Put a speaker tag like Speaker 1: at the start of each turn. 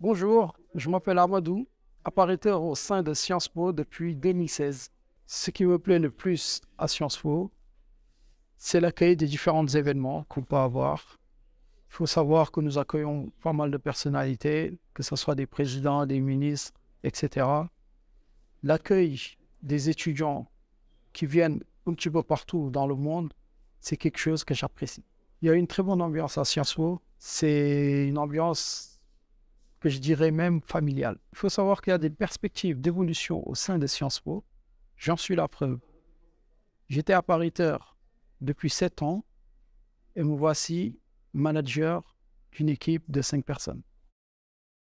Speaker 1: Bonjour, je m'appelle Amadou, apparateur au sein de Sciences Po depuis 2016. Ce qui me plaît le plus à Sciences Po, c'est l'accueil des différents événements qu'on peut avoir. Il faut savoir que nous accueillons pas mal de personnalités, que ce soit des présidents, des ministres, etc. L'accueil des étudiants qui viennent un petit peu partout dans le monde, c'est quelque chose que j'apprécie. Il y a une très bonne ambiance à Sciences Po. C'est une ambiance que je dirais même familiale. Il faut savoir qu'il y a des perspectives d'évolution au sein de Sciences Po. J'en suis la preuve. J'étais appariteur depuis sept ans et me voici manager d'une équipe de cinq personnes.